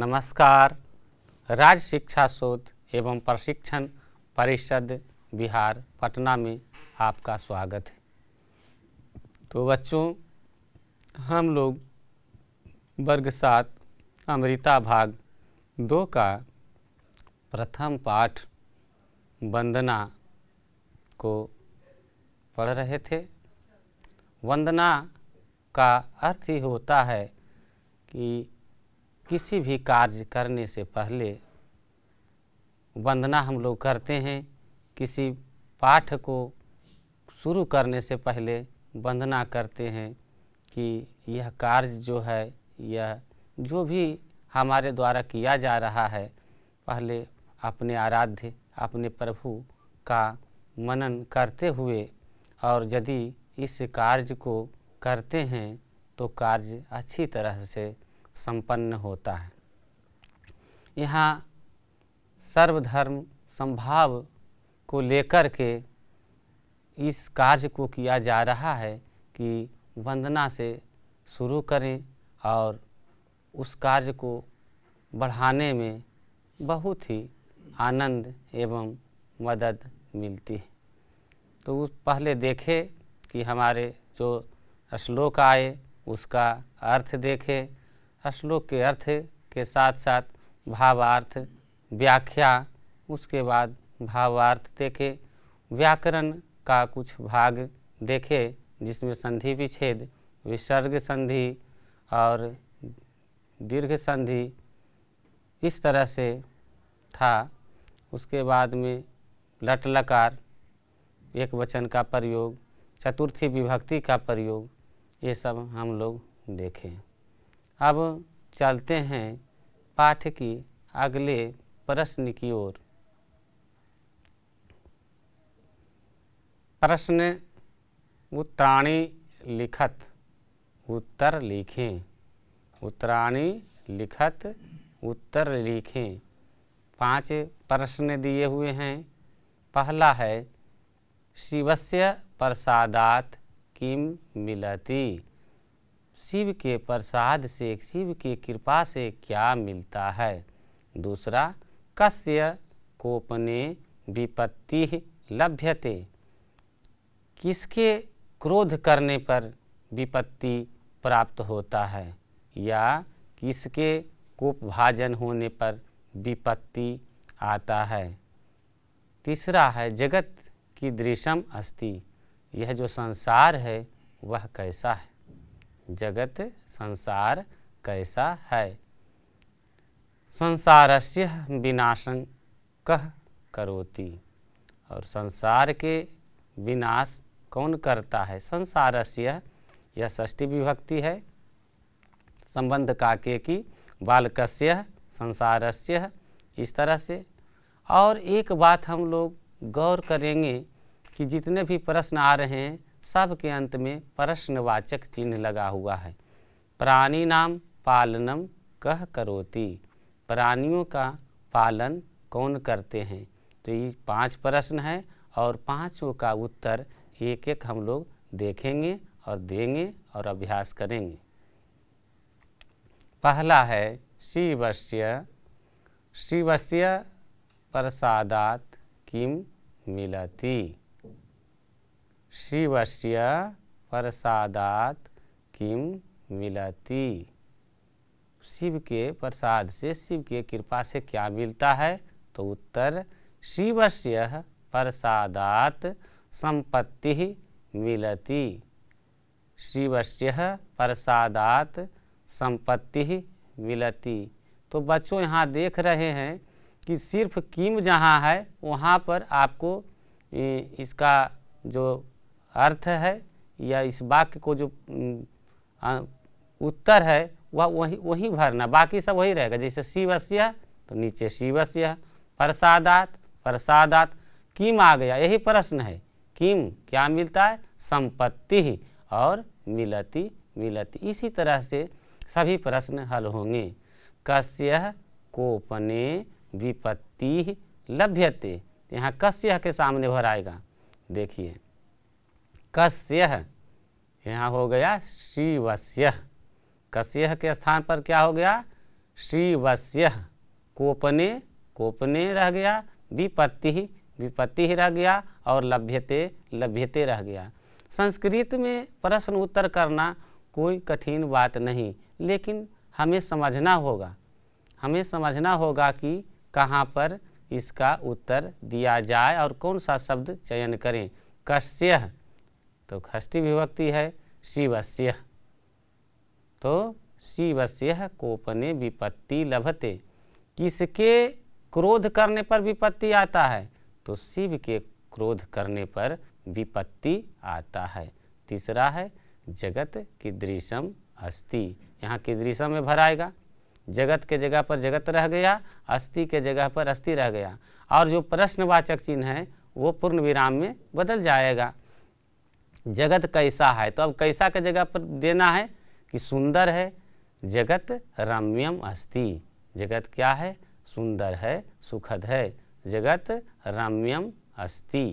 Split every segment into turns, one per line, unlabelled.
नमस्कार राज्य शिक्षा शोध एवं प्रशिक्षण परिषद बिहार पटना में आपका स्वागत है तो बच्चों हम लोग वर्ग सात अमृता भाग दो का प्रथम पाठ वंदना को पढ़ रहे थे वंदना का अर्थ ही होता है कि किसी भी कार्य करने से पहले वंदना हम लोग करते हैं किसी पाठ को शुरू करने से पहले वंदना करते हैं कि यह कार्य जो है यह जो भी हमारे द्वारा किया जा रहा है पहले अपने आराध्य अपने प्रभु का मनन करते हुए और यदि इस कार्य को करते हैं तो कार्य अच्छी तरह से संपन्न होता है यहाँ सर्वधर्म संभाव को लेकर के इस कार्य को किया जा रहा है कि वंदना से शुरू करें और उस कार्य को बढ़ाने में बहुत ही आनंद एवं मदद मिलती है तो उस पहले देखें कि हमारे जो श्लोक आए उसका अर्थ देखें श्लोक के अर्थ के साथ साथ भावार्थ व्याख्या उसके बाद भावार्थ देखे व्याकरण का कुछ भाग देखे जिसमें संधि विच्छेद विसर्ग संधि और दीर्घ संधि इस तरह से था उसके बाद में लटलकार एक वचन का प्रयोग चतुर्थी विभक्ति का प्रयोग ये सब हम लोग देखें अब चलते हैं पाठ की अगले प्रश्न की ओर प्रश्न उत्तराणी लिखत उत्तर लिखें उत्तराणी लिखत उत्तर लिखें पांच प्रश्न दिए हुए हैं पहला है शिवस्य प्रसादात किम मिलती शिव के प्रसाद से शिव के कृपा से क्या मिलता है दूसरा कस्य कोपने विपत्ति लभ्यते किसके क्रोध करने पर विपत्ति प्राप्त होता है या किसके कुपभाजन होने पर विपत्ति आता है तीसरा है जगत की दृशम अस्थि यह जो संसार है वह कैसा है जगत संसार कैसा है संसार से विनाशन कह करोति और संसार के विनाश कौन करता है संसार से यह षष्ठी विभक्ति है संबंध काके की बालकस्य से इस तरह से और एक बात हम लोग गौर करेंगे कि जितने भी प्रश्न आ रहे हैं सब के अंत में प्रश्नवाचक चिन्ह लगा हुआ है प्राणी नाम पालनम कह करोती प्राणियों का पालन कौन करते हैं तो ये पांच प्रश्न है और पांचों का उत्तर एक एक हम लोग देखेंगे और देंगे और अभ्यास करेंगे पहला है शिवस्य शिवस्य प्रसादात किम मिलती शिवस्य प्रसादात किम मिलती शिव के प्रसाद से शिव के कृपा से क्या मिलता है तो उत्तर शिवस्य प्रसादात संपत्ति मिलती शिवस्य प्रसादात संपत्ति मिलती तो बच्चों यहाँ देख रहे हैं कि सिर्फ किम जहाँ है वहाँ पर आपको इसका जो अर्थ है या इस वाक्य को जो उत्तर है वह वही वही भरना बाकी सब वही रहेगा जैसे शिवस्य तो नीचे शिवस्य प्रसादात प्रसादात किम आ गया यही प्रश्न है किम क्या मिलता है संपत्ति ही और मिलती मिलती इसी तरह से सभी प्रश्न हल होंगे कस्य कोपने विपत्ति लभ्यते यहाँ कस्य के सामने भराएगा देखिए कस्य यहाँ हो गया शिवस्य कस्य के स्थान पर क्या हो गया शिवस्य कोपने कोपने रह गया विपत्ति ही विपत्ति ही रह गया और लभ्यते लभ्यते रह गया संस्कृत में प्रश्न उत्तर करना कोई कठिन बात नहीं लेकिन हमें समझना होगा हमें समझना होगा कि कहाँ पर इसका उत्तर दिया जाए और कौन सा शब्द चयन करें कश्य तो खष्टी विभक्ति है शिवस्य तो शिवस्य कोपने विपत्ति लभते किसके क्रोध करने पर विपत्ति आता है तो शिव के क्रोध करने पर विपत्ति आता है तीसरा है जगत की दृशम अस्थि यहाँ की दृशम में भराएगा जगत के जगह पर जगत रह गया अस्थि के जगह पर अस्थि रह गया और जो प्रश्नवाचक चिन्ह है वो पूर्ण विराम में बदल जाएगा जगत कैसा है तो अब कैसा के जगह पर देना है कि सुंदर है जगत रम्यम अस्ति जगत क्या है सुंदर है सुखद है जगत रम्यम अस्ति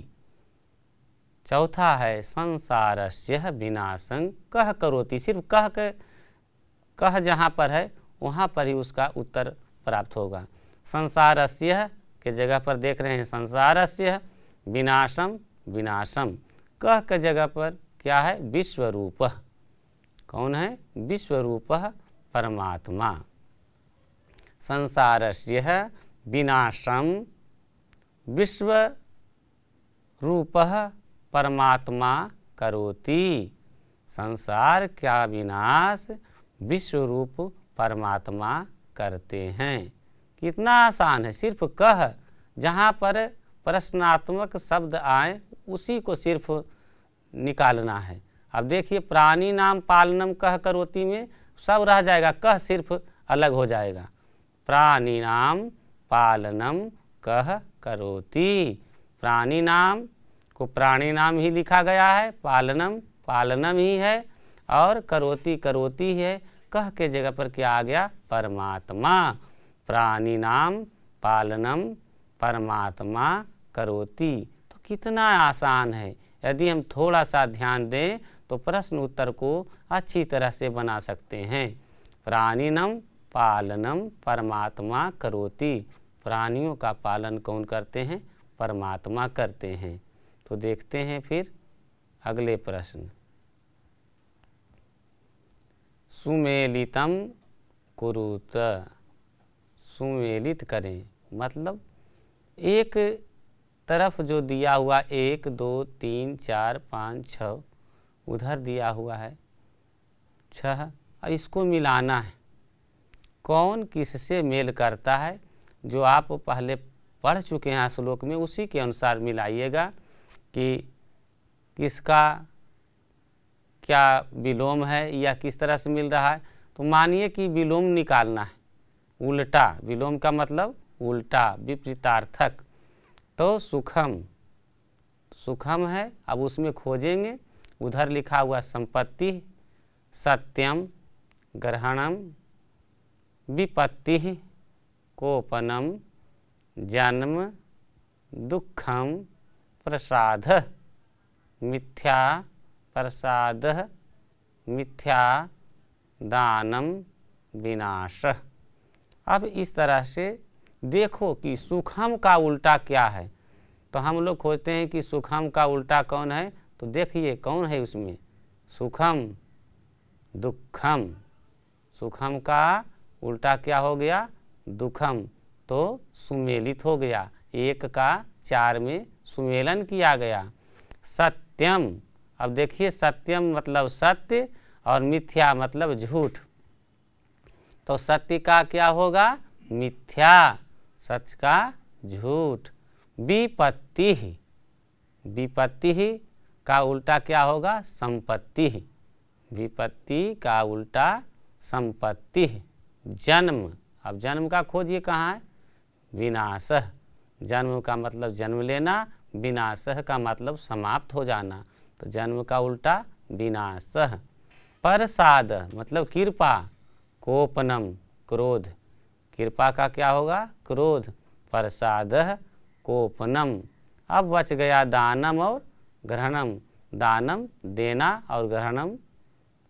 चौथा है संसार से विनाशं कह करोति सिर्फ कह के कह जहाँ पर है वहाँ पर ही उसका उत्तर प्राप्त होगा संसार से के जगह पर देख रहे हैं संसार से विनाशम विनाशम कह के जगह पर क्या है विश्वरूप कौन है विश्वरूप परमात्मा संसार से विनाशम विश्व रूप परमात्मा करोति संसार का विनाश विश्व रूप परमात्मा करते हैं कितना आसान है सिर्फ कह जहाँ पर प्रश्नात्मक शब्द आए उसी को सिर्फ निकालना है अब देखिए प्राणी नाम पालनम कह करोती में सब रह जाएगा कह सिर्फ अलग हो जाएगा प्राणी नाम पालनम कह करोती प्राणी नाम को प्राणी नाम ही लिखा गया है पालनम पालनम ही है और करोती करोती है कह के जगह पर क्या आ गया परमात्मा प्राणी नाम पालनम परमात्मा करोती कितना आसान है यदि हम थोड़ा सा ध्यान दें तो प्रश्न उत्तर को अच्छी तरह से बना सकते हैं प्राणिनम पालनम परमात्मा करोति प्राणियों का पालन कौन करते हैं परमात्मा करते हैं तो देखते हैं फिर अगले प्रश्न सुमेलितम कुरुत सुमेलित करें मतलब एक तरफ जो दिया हुआ एक दो तीन चार पाँच छ उधर दिया हुआ है छह अब इसको मिलाना है कौन किससे मेल करता है जो आप पहले पढ़ चुके हैं श्लोक में उसी के अनुसार मिलाइएगा कि किसका क्या विलोम है या किस तरह से मिल रहा है तो मानिए कि विलोम निकालना है उल्टा विलोम का मतलब उल्टा विपरीतार्थक तो सुखम सुखम है अब उसमें खोजेंगे उधर लिखा हुआ संपत्ति सत्यम ग्रहणम विपत्ति कोपनम जन्म दुखम प्रसाद मिथ्या प्रसाद मिथ्या दानम विनाश अब इस तरह से देखो कि सुखम का उल्टा क्या है तो हम लोग खोजते हैं कि सुखम का उल्टा कौन है तो देखिए कौन है उसमें सुखम दुखम सुखम का उल्टा क्या हो गया दुखम तो सुमेलित हो गया एक का चार में सुमेलन किया गया सत्यम अब देखिए सत्यम मतलब सत्य और मिथ्या मतलब झूठ तो सत्य का क्या होगा मिथ्या सच का झूठ विपत्ति ही विपत्ति ही का उल्टा क्या होगा संपत्ति ही विपत्ति का उल्टा संपत्ति ही जन्म अब जन्म का खोजिए कहाँ है विनाश जन्म का मतलब जन्म लेना विनाश का मतलब समाप्त हो जाना तो जन्म का उल्टा विनाश प्रसाद मतलब कृपा कोपनम क्रोध कृपा का क्या होगा क्रोध प्रसाद कोपनम अब बच गया दानम और ग्रहणम दानम देना और ग्रहणम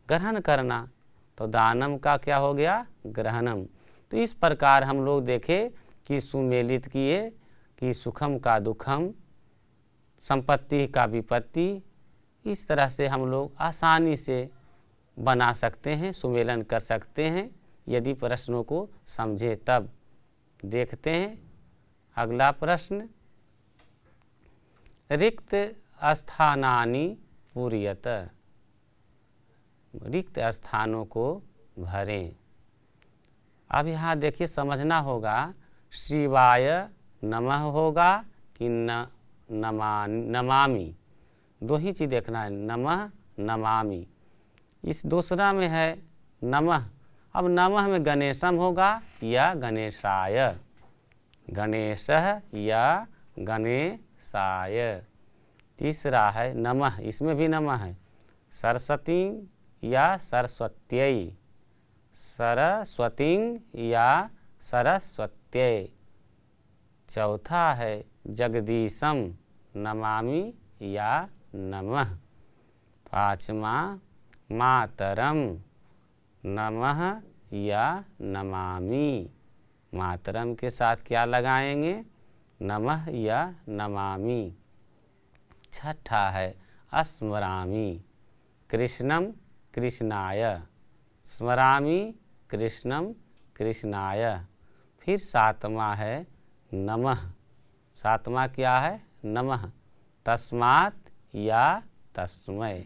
ग्रहण करना तो दानम का क्या हो गया ग्रहणम तो इस प्रकार हम लोग देखें कि सुमेलित किए कि सुखम का दुखम संपत्ति का विपत्ति इस तरह से हम लोग आसानी से बना सकते हैं सुमेलन कर सकते हैं यदि प्रश्नों को समझे तब देखते हैं अगला प्रश्न रिक्त स्थानी पूरीत रिक्त स्थानों को भरें अब यहाँ देखिए समझना होगा शिवाय नमः होगा कि न नमा नमामि दो ही चीज़ देखना है नमः नमामि इस दूसरा में है नमः अब नमः में गणेशम होगा या गणेशाय गणेश या गणेशाय तीसरा है नमः इसमें भी नमः है सरस्वती या सरस्वत्यय सरस्वती या सरस्वत्यय चौथा है जगदीशम नमामि या नमः पाँचवा मातरम नमः या नमामि मातरम के साथ क्या लगाएंगे नमः या नमामि छठा है अस्मरामी कृष्णम कृष्णाय स्मरामी कृष्णम कृष्णाय फिर सातवा है नमः सातवा क्या है नमः तस्मात या तस्मय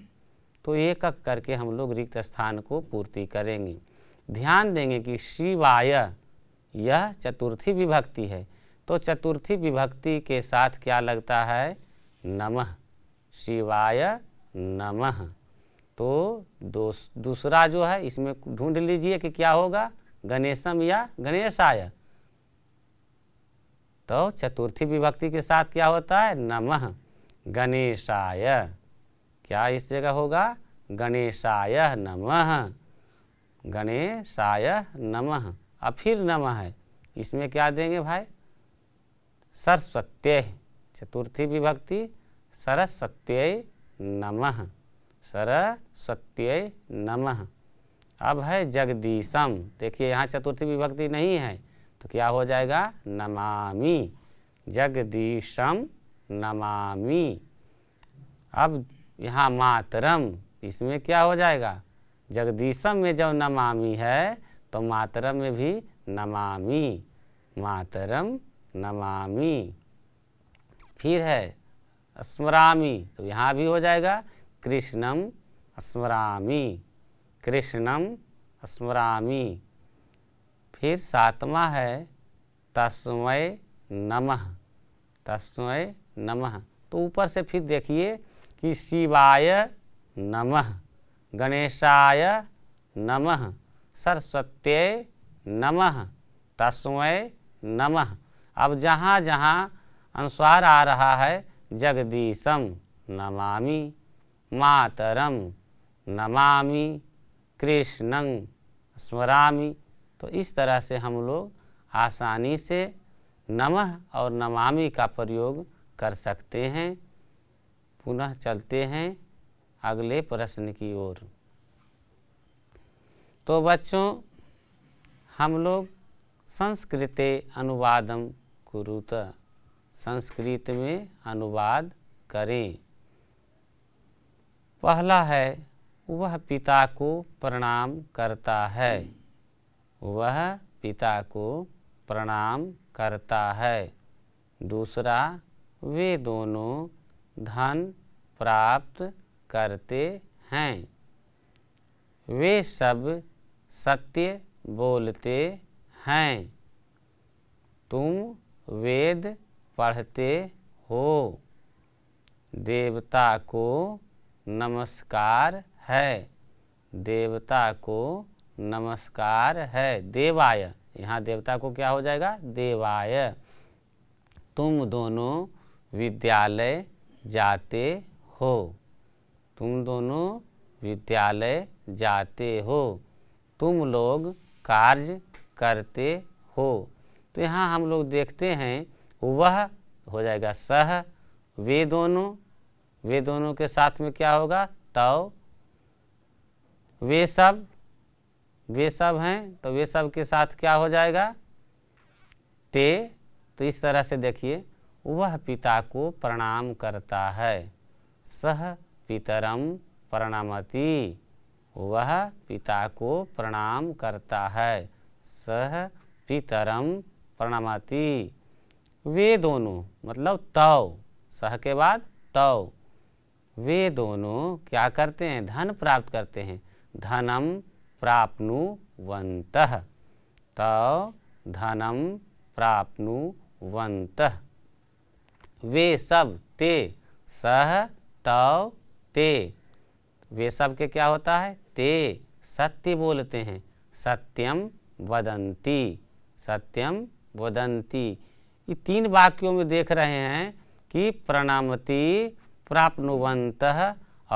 तो एक एक करके हम लोग रिक्त स्थान को पूर्ति करेंगे ध्यान देंगे कि शिवाय यह चतुर्थी विभक्ति है तो चतुर्थी विभक्ति के साथ क्या लगता है नमः शिवाय नमः तो दूसरा जो है इसमें ढूंढ लीजिए कि क्या होगा गणेशम या गणेशाय तो चतुर्थी विभक्ति के साथ क्या होता है नमः गणेशाय क्या इस जगह होगा गणेशाय नमः गणेशाय नमः और फिर नम है इसमें क्या देंगे भाई सरस्वत्य चतुर्थी विभक्ति सरस्वत्य नम सरस्वत्य नम अब है जगदीशम देखिए यहाँ चतुर्थी विभक्ति नहीं है तो क्या हो जाएगा नमामि जगदीशम नमामि अब यहाँ मातरम इसमें क्या हो जाएगा जगदीशम में जब नमामि है तो मातरम में भी नमामि मातरम नमामि फिर है स्मरामी तो यहाँ भी हो जाएगा कृष्णम स्मरामी कृष्णम स्मरामी फिर सातवा है तस्मय नमः तस्मय नमः तो ऊपर से फिर देखिए कि शिवाय नमः गणेशाय नमः सरस्वत्य नमः तस्वय नमः अब जहाँ जहाँ अनुस्वार आ रहा है जगदीशम नमामि मातरम नमामि कृष्णं स्मरामि तो इस तरह से हम लोग आसानी से नमः और नमामि का प्रयोग कर सकते हैं पुनः चलते हैं अगले प्रश्न की ओर तो बच्चों हम लोग संस्कृत अनुवादम कुरुत संस्कृत में अनुवाद करें पहला है वह पिता को प्रणाम करता है वह पिता को प्रणाम करता है दूसरा वे दोनों धन प्राप्त करते हैं वे सब सत्य बोलते हैं तुम वेद पढ़ते हो देवता को नमस्कार है देवता को नमस्कार है देवाय यहाँ देवता को क्या हो जाएगा देवाय तुम दोनों विद्यालय जाते हो तुम दोनों विद्यालय जाते हो तुम लोग कार्य करते हो तो यहाँ हम लोग देखते हैं वह हो जाएगा सह वे दोनों वे दोनों के साथ में क्या होगा तव वे सब वे सब हैं तो वे सब के साथ क्या हो जाएगा ते तो इस तरह से देखिए वह पिता को प्रणाम करता है सह पितरम प्रणामती वह पिता को प्रणाम करता है सह पितरम प्रणमति वे दोनों मतलब तव सह के बाद तव वे दोनों क्या करते हैं धन प्राप्त करते हैं धनम प्राप्नुवंत तव धनम प्राप्नुवंत वे सब ते सह तव ते वे सब के क्या होता है ते सत्य बोलते हैं सत्यम वदंती सत्यम वदंती ये तीन वाक्यों में देख रहे हैं कि प्रणामति प्राप्नुवंत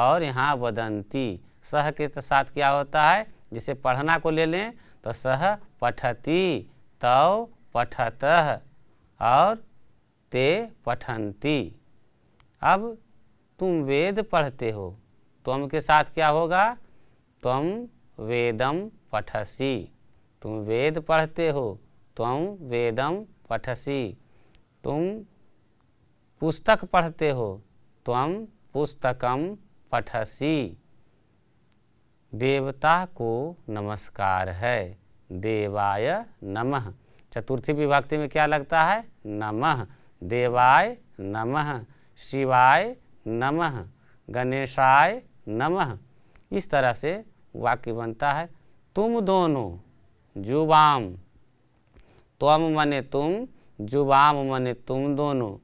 और यहाँ वदंती सह के तो साथ क्या होता है जिसे पढ़ना को ले लें तो सह पठती तव पठत और ते पठंती अब तुम वेद पढ़ते हो तुम के साथ क्या होगा तुम वेदम पठसी तुम वेद पढ़ते हो तुम वेदम पठसी तुम पुस्तक पढ़ते हो तुम पुस्तकम पठसी देवता को नमस्कार है देवाय नमः चतुर्थी विभक्ति में क्या लगता है नमः देवाय नमः शिवाय नमः गणेशाय नमः इस तरह से वाक्य बनता है तुम दोनों जुबाम त्वम मने तुम जुबाम मने तुम दोनों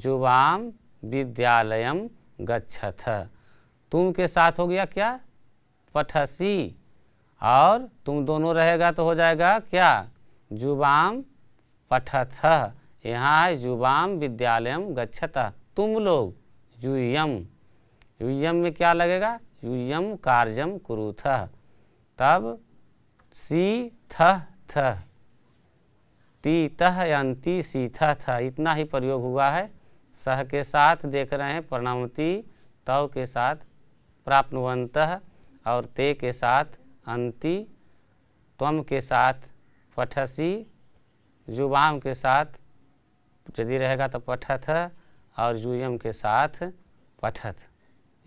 जुबाम विद्यालयम गच्छत तुम के साथ हो गया क्या पठसी और तुम दोनों रहेगा तो हो जाएगा क्या जुबाम पठथ यहाँ है जुबाम विद्यालयम गच्छत तुम लोग जुयम यूयम में क्या लगेगा यूयम कार्यम कुरुथ तब सी थ ती तह अंति सी थ इतना ही प्रयोग हुआ है सह के साथ देख रहे हैं प्रणामति तव के साथ प्राप्तवंत और ते के साथ अंति त्वम के साथ पठसी जुबाम के साथ यदि रहेगा तो पठत और जूयम के साथ पठथ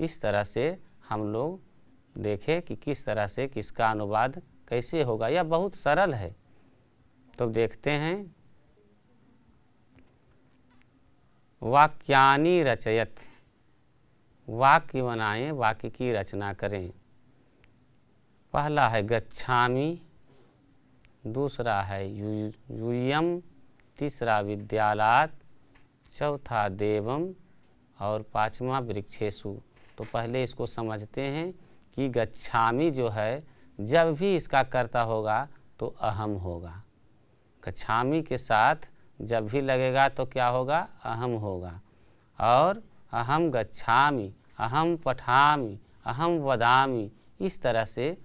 इस तरह से हम लोग देखें कि किस तरह से किसका अनुवाद कैसे होगा यह बहुत सरल है तो देखते हैं वाक्यानि रचयत वाक्य बनाएं वाक्य की रचना करें पहला है गच्छामी दूसरा है यूयम तीसरा विद्यालात चौथा देवम और पांचवा वृक्षेशु तो पहले इसको समझते हैं कि गच्छामी जो है जब भी इसका कर्ता होगा तो अहम होगा गच्छामी के साथ जब भी लगेगा तो क्या होगा अहम होगा और अहम गच्छामी अहम पठामी अहम वदामी इस तरह से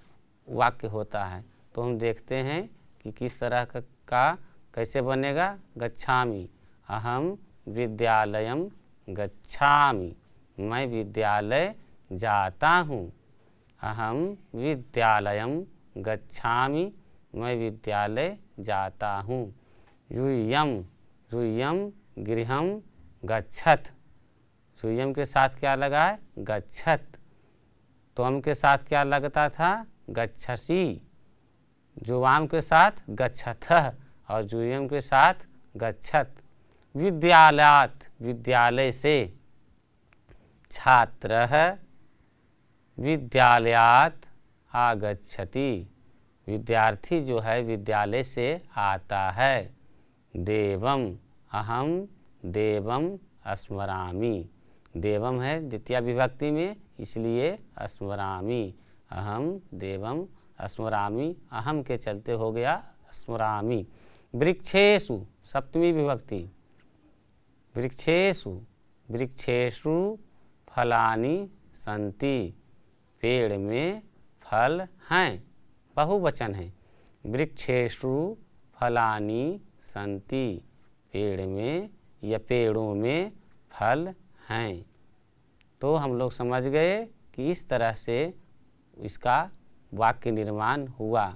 वाक्य होता है तो हम देखते हैं कि किस तरह का, का कैसे बनेगा गच्छामी अहम विद्यालयम गच्छामी मैं विद्यालय जाता हूँ अहम विद्यालय गच्छा मैं विद्यालय जाता हूँ यूयम यूयम गृह गच्छत सूयम के साथ क्या लगा है गच्छत तो हम के साथ क्या लगता था गच्छसी जुवाम के साथ गच्छत और जुयम के साथ गच्छत विद्यालयात विद्यालय से छात्र विद्यालयात आगछति विद्यार्थी जो है विद्यालय से आता है देवम अहम देवम स्मरामी देवम है द्वितीय विभक्ति में इसलिए स्मरामी अहम देवम स्मरामी अहम के चलते हो गया स्मरामी वृक्षेशु सप्तमी विभक्ति वृक्षेशु वृक्षेशु फलानी संति पेड़ में फल हैं बहुवचन है वृक्षेशु फलानी संति पेड़ में या पेड़ों में फल हैं तो हम लोग समझ गए कि इस तरह से इसका वाक्य निर्माण हुआ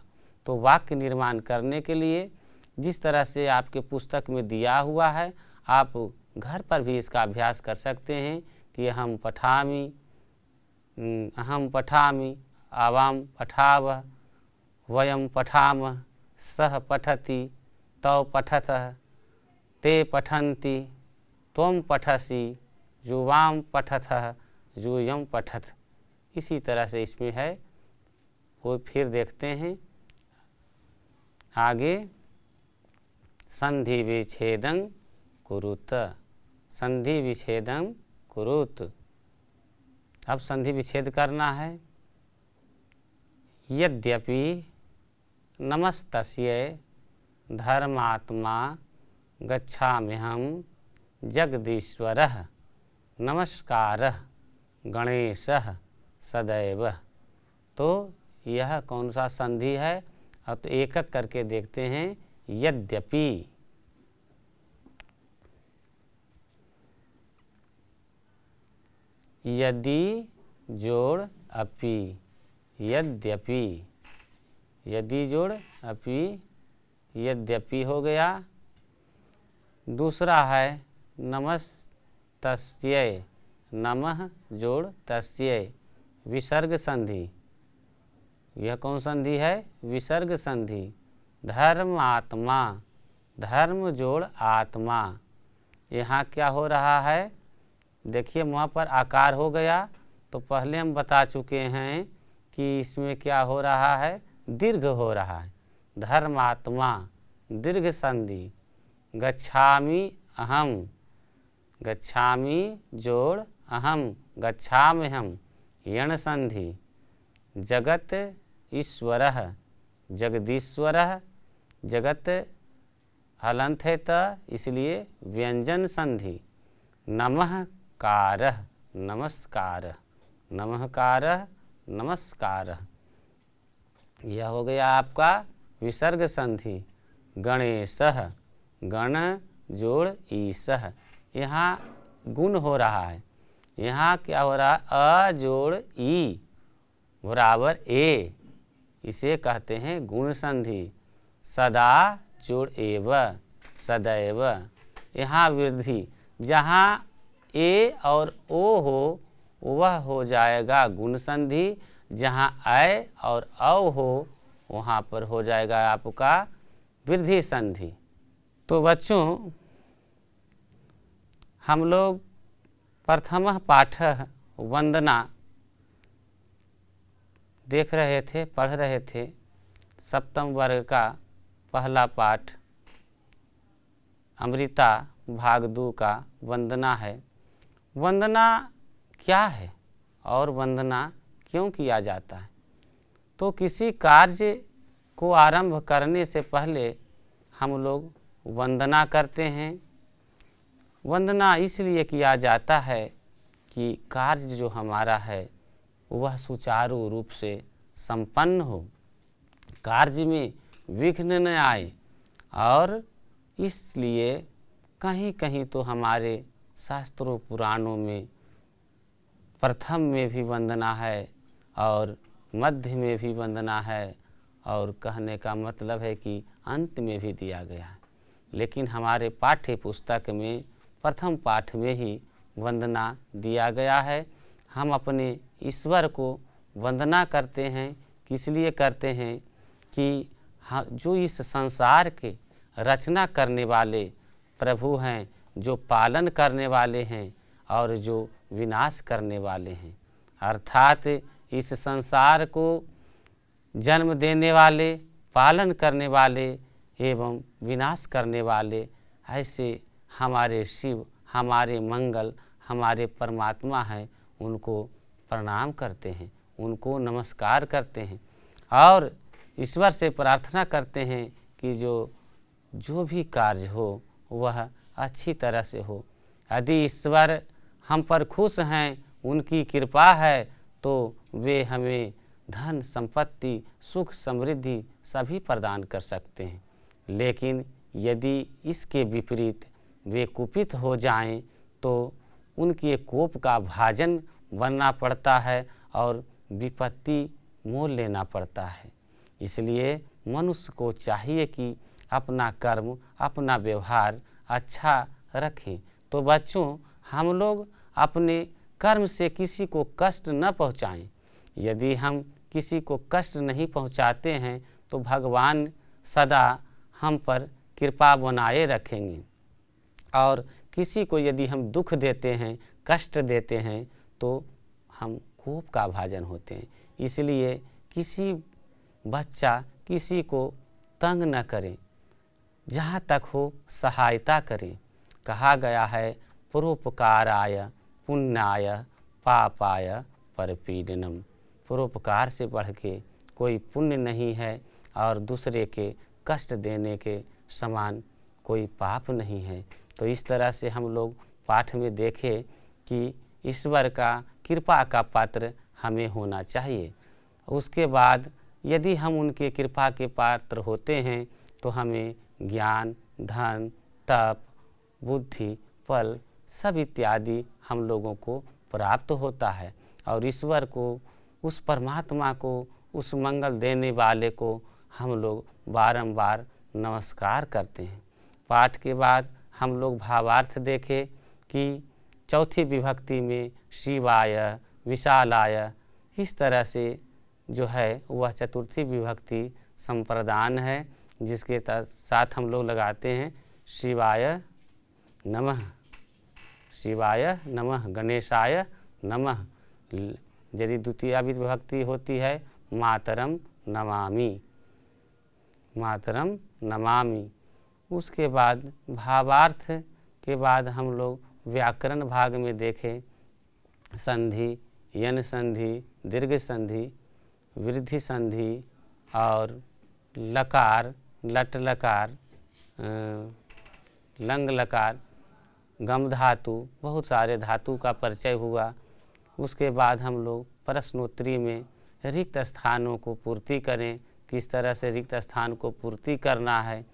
तो वाक्य निर्माण करने के लिए जिस तरह से आपके पुस्तक में दिया हुआ है आप घर पर भी इसका अभ्यास कर सकते हैं कि अहम पठा अहम पठा आवाम पठाव वयम पठाम सह पठति तव पठत ते पठती तम पठसी युवाम पठथ यूयम पठत इसी तरह से इसमें है वो फिर देखते हैं आगे संधि विच्छेदन कुरुत संधि विच्छेदन कुरुत अब संधि विच्छेद करना है यद्यपि नमस्त धर्मात्मा हम जगदीश्वर नमस्कार गणेश सदैव तो यह कौन सा संधि है अब तो एक करके देखते हैं यद्यपि यदि जोड़ अपि यद्यपि यदि जोड़ अपि यद्यपि हो गया दूसरा है नमस्त नमः जोड़ तस्यै विसर्ग संधि यह कौन संधि है विसर्ग संधि धर्म आत्मा धर्म जोड़ आत्मा यहाँ क्या हो रहा है देखिए वहाँ पर आकार हो गया तो पहले हम बता चुके हैं कि इसमें क्या हो रहा है दीर्घ हो रहा है धर्मात्मा दीर्घ संधि गच्छामी अहम गच्छामी जोड़ अहम गच्छाम हम यण संधि जगत ईश्वर जगदीश्वर जगत हलंत है त इसलिए व्यंजन संधि नमः कार नमस्कार नमहकार नमस्कार यह हो गया आपका विसर्ग संधि गणेश गण जोड़ ईस यहाँ गुण हो रहा है यहाँ क्या हो रहा है अ जोड़ ई बराबर ए इसे कहते हैं गुण संधि सदा जोड़ एव सदैव यहाँ वृद्धि जहाँ ए और ओ हो वह हो जाएगा गुण संधि जहाँ आय और अव हो वहाँ पर हो जाएगा आपका वृद्धि संधि तो बच्चों हम लोग प्रथम पाठ वंदना देख रहे थे पढ़ रहे थे सप्तम वर्ग का पहला पाठ अमृता भाग दो का वंदना है वंदना क्या है और वंदना क्यों किया जाता है तो किसी कार्य को आरंभ करने से पहले हम लोग वंदना करते हैं वंदना इसलिए किया जाता है कि कार्य जो हमारा है वह सुचारू रूप से संपन्न हो कार्य में विघ्न न आए और इसलिए कहीं कहीं तो हमारे शास्त्रों पुराणों में प्रथम में भी वंदना है और मध्य में भी वंदना है और कहने का मतलब है कि अंत में भी दिया गया है लेकिन हमारे पाठ्य पुस्तक में प्रथम पाठ में ही वंदना दिया गया है हम अपने ईश्वर को वंदना करते हैं किस लिए करते हैं कि जो इस संसार के रचना करने वाले प्रभु हैं जो पालन करने वाले हैं और जो विनाश करने वाले हैं अर्थात इस संसार को जन्म देने वाले पालन करने वाले एवं विनाश करने वाले ऐसे हमारे शिव हमारे मंगल हमारे परमात्मा हैं उनको प्रणाम करते हैं उनको नमस्कार करते हैं और ईश्वर से प्रार्थना करते हैं कि जो जो भी कार्य हो वह अच्छी तरह से हो यदि ईश्वर हम पर खुश हैं उनकी कृपा है तो वे हमें धन संपत्ति सुख समृद्धि सभी प्रदान कर सकते हैं लेकिन यदि इसके विपरीत वे कुपित हो जाएं तो उनके कोप का भाजन बनना पड़ता है और विपत्ति मोल लेना पड़ता है इसलिए मनुष्य को चाहिए कि अपना कर्म अपना व्यवहार अच्छा रखें तो बच्चों हम लोग अपने कर्म से किसी को कष्ट न पहुँचाएँ यदि हम किसी को कष्ट नहीं पहुँचाते हैं तो भगवान सदा हम पर कृपा बनाए रखेंगे और किसी को यदि हम दुख देते हैं कष्ट देते हैं तो हम कोप का भाजन होते हैं इसलिए किसी बच्चा किसी को तंग न करें जहाँ तक हो सहायता करें कहा गया है परोपकाराय पुण्याय पापाय परपीडनम परोपकार से बढ़ के कोई पुण्य नहीं है और दूसरे के कष्ट देने के समान कोई पाप नहीं है तो इस तरह से हम लोग पाठ में देखें कि ईश्वर का कृपा का पात्र हमें होना चाहिए उसके बाद यदि हम उनके कृपा के पात्र होते हैं तो हमें ज्ञान धन तप बुद्धि फल सब इत्यादि हम लोगों को प्राप्त होता है और ईश्वर को उस परमात्मा को उस मंगल देने वाले को हम लोग बारंबार नमस्कार करते हैं पाठ के बाद हम लोग भावार्थ देखें कि चौथी विभक्ति में शिवाय विशालाय इस तरह से जो है वह चतुर्थी विभक्ति संप्रदान है जिसके साथ हम लोग लगाते हैं शिवाय नमः शिवाय नमः गणेशाय नमः यदि द्वितीय विभक्ति होती है मातरम नमामि मातरम नमामि उसके बाद भावार्थ के बाद हम लोग व्याकरण भाग में देखें संधि यन संधि दीर्घ संधि वृद्धि संधि और लकार लट लकार लंग लकार गम धातु बहुत सारे धातु का परिचय हुआ उसके बाद हम लोग प्रश्नोत्तरी में रिक्त स्थानों को पूर्ति करें किस तरह से रिक्त स्थान को पूर्ति करना है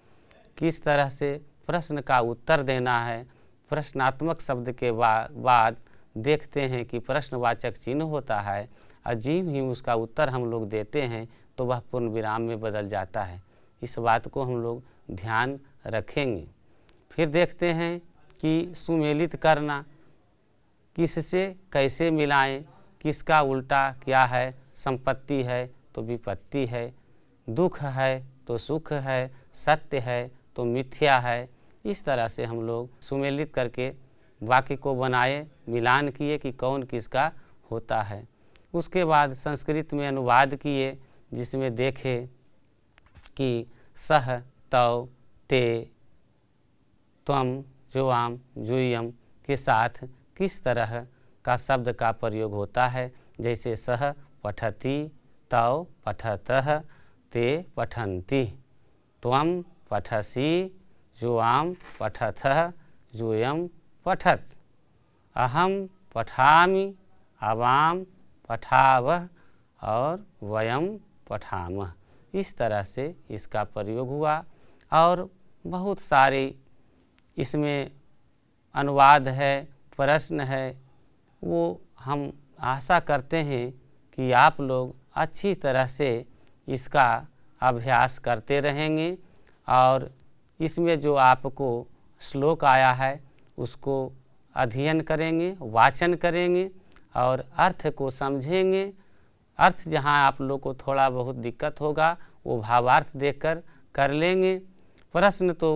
किस तरह से प्रश्न का उत्तर देना है प्रश्नात्मक शब्द के बा, बाद देखते हैं कि प्रश्नवाचक चिन्ह होता है अजीम ही उसका उत्तर हम लोग देते हैं तो वह पूर्ण विराम में बदल जाता है इस बात को हम लोग ध्यान रखेंगे फिर देखते हैं कि सुमेलित करना किससे कैसे मिलाएं किसका उल्टा क्या है संपत्ति है तो विपत्ति है दुख है तो सुख है सत्य है तो मिथ्या है इस तरह से हम लोग सुमेलित करके वाक्य को बनाए मिलान किए कि कौन किसका होता है उसके बाद संस्कृत में अनुवाद किए जिसमें देखे कि सह तव ते त्वम जुआम जुयम के साथ किस तरह का शब्द का प्रयोग होता है जैसे सह पठती तव पठत ते पठंती तम पठसी जुआम पठतः जुयम पठत अहम पठामि अवाम पठाव और वयम पठामह इस तरह से इसका प्रयोग हुआ और बहुत सारे इसमें अनुवाद है प्रश्न है वो हम आशा करते हैं कि आप लोग अच्छी तरह से इसका अभ्यास करते रहेंगे और इसमें जो आपको श्लोक आया है उसको अध्ययन करेंगे वाचन करेंगे और अर्थ को समझेंगे अर्थ जहाँ आप लोग को थोड़ा बहुत दिक्कत होगा वो भावार्थ देखकर कर लेंगे प्रश्न तो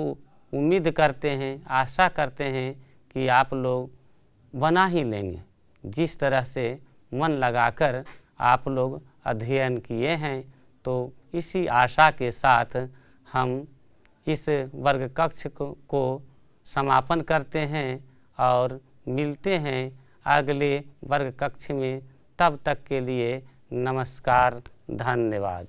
उम्मीद करते हैं आशा करते हैं कि आप लोग बना ही लेंगे जिस तरह से मन लगाकर आप लोग अध्ययन किए हैं तो इसी आशा के साथ हम इस वर्ग कक्ष को, को समापन करते हैं और मिलते हैं अगले वर्ग कक्ष में तब तक के लिए नमस्कार धन्यवाद